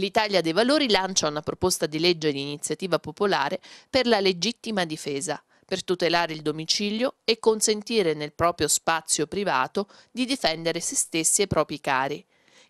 L'Italia dei Valori lancia una proposta di legge di iniziativa popolare per la legittima difesa, per tutelare il domicilio e consentire nel proprio spazio privato di difendere se stessi e i propri cari,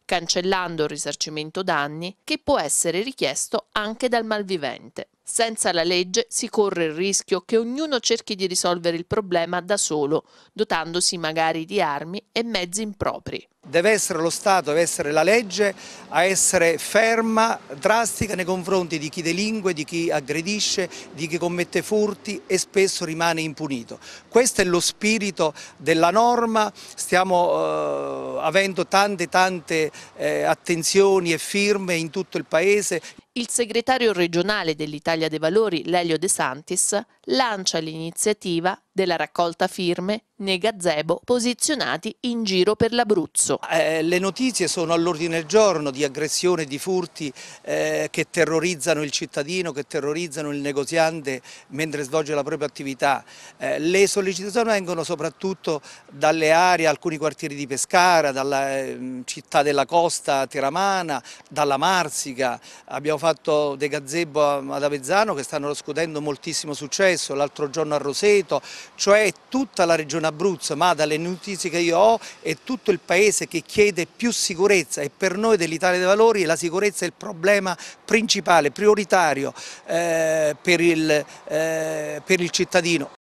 cancellando il risarcimento danni che può essere richiesto anche dal malvivente. Senza la legge si corre il rischio che ognuno cerchi di risolvere il problema da solo, dotandosi magari di armi e mezzi impropri. Deve essere lo Stato, deve essere la legge a essere ferma, drastica nei confronti di chi delinque, di chi aggredisce, di chi commette furti e spesso rimane impunito. Questo è lo spirito della norma, stiamo eh, avendo tante tante eh, attenzioni e firme in tutto il Paese, il segretario regionale dell'Italia dei Valori, Lelio De Santis, lancia l'iniziativa della raccolta firme nei gazebo posizionati in giro per l'Abruzzo. Eh, le notizie sono all'ordine del giorno di aggressioni, di furti eh, che terrorizzano il cittadino, che terrorizzano il negoziante mentre svolge la propria attività. Eh, le sollecitazioni vengono soprattutto dalle aree, alcuni quartieri di Pescara, dalla ehm, città della costa Teramana, dalla Marsica. Abbiamo fatto dei gazebo ad Avezzano che stanno riscuotendo moltissimo successo, l'altro giorno a Roseto, cioè tutta la regione Abruzzo, ma dalle notizie che io ho è tutto il paese che chiede più sicurezza e per noi dell'Italia dei Valori la sicurezza è il problema principale, prioritario eh, per, il, eh, per il cittadino.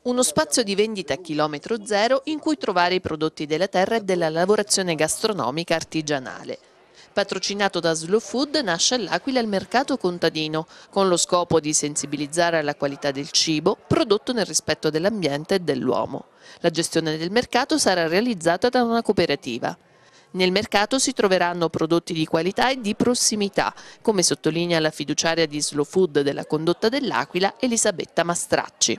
uno spazio di vendita a chilometro zero in cui trovare i prodotti della terra e della lavorazione gastronomica artigianale. Patrocinato da Slow Food nasce all'Aquila il mercato contadino, con lo scopo di sensibilizzare alla qualità del cibo prodotto nel rispetto dell'ambiente e dell'uomo. La gestione del mercato sarà realizzata da una cooperativa. Nel mercato si troveranno prodotti di qualità e di prossimità, come sottolinea la fiduciaria di Slow Food della condotta dell'Aquila, Elisabetta Mastracci.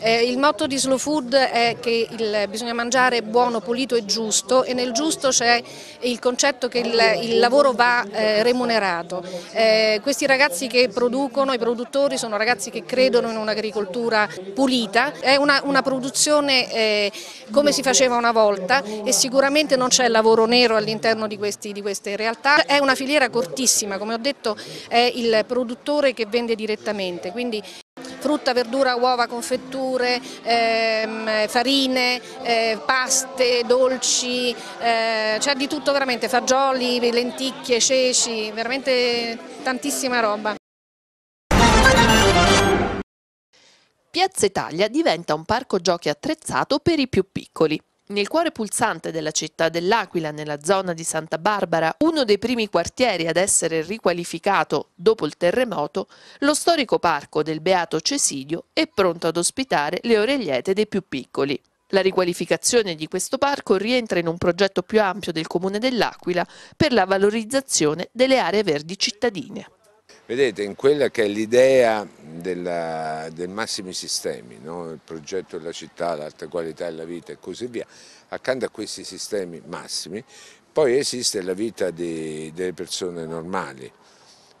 Eh, il motto di Slow Food è che il, bisogna mangiare buono, pulito e giusto e nel giusto c'è il concetto che il, il lavoro va eh, remunerato. Eh, questi ragazzi che producono, i produttori, sono ragazzi che credono in un'agricoltura pulita, è una, una produzione eh, come si faceva una volta e sicuramente non c'è lavoro nero all'interno di, di, queste realtà, è una filiera cortissima, come ho detto è il produttore che vende direttamente, quindi frutta, verdura, uova, confetture, ehm, farine, eh, paste, dolci, eh, c'è di tutto veramente, fagioli, lenticchie, ceci, veramente tantissima roba. Piazza Italia diventa un parco giochi attrezzato per i più piccoli. Nel cuore pulsante della città dell'Aquila, nella zona di Santa Barbara, uno dei primi quartieri ad essere riqualificato dopo il terremoto, lo storico parco del Beato Cesidio è pronto ad ospitare le oregliete dei più piccoli. La riqualificazione di questo parco rientra in un progetto più ampio del Comune dell'Aquila per la valorizzazione delle aree verdi cittadine. Vedete, in quella che è l'idea dei massimi sistemi, no? il progetto della città, l'alta qualità della vita e così via, accanto a questi sistemi massimi, poi esiste la vita di, delle persone normali,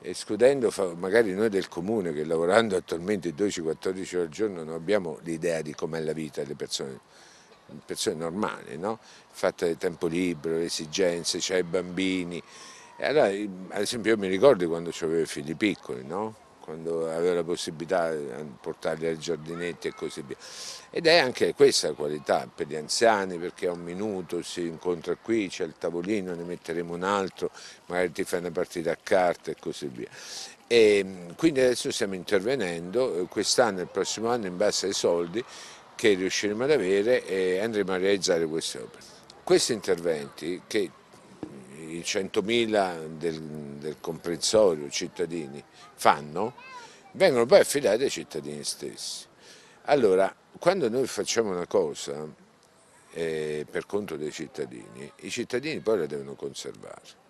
escludendo magari noi del comune che lavorando attualmente 12-14 ore al giorno non abbiamo l'idea di com'è la vita delle persone persone normali, no? fatte di tempo libero, le esigenze, c'è cioè i bambini, e eh, allora, ad esempio, io mi ricordo quando avevo i figli piccoli, no? quando avevo la possibilità di eh, portarli al giardinetto e così via. Ed è anche questa la qualità per gli anziani, perché a un minuto si incontra qui, c'è il tavolino, ne metteremo un altro, magari ti fai una partita a carte e così via. E ehm, quindi adesso stiamo intervenendo, eh, quest'anno e il prossimo anno in base ai soldi che riusciremo ad avere andremo a realizzare queste opere. Questi interventi che i 100.000 del, del comprensorio cittadini fanno, vengono poi affidati ai cittadini stessi. Allora, quando noi facciamo una cosa eh, per conto dei cittadini, i cittadini poi la devono conservare.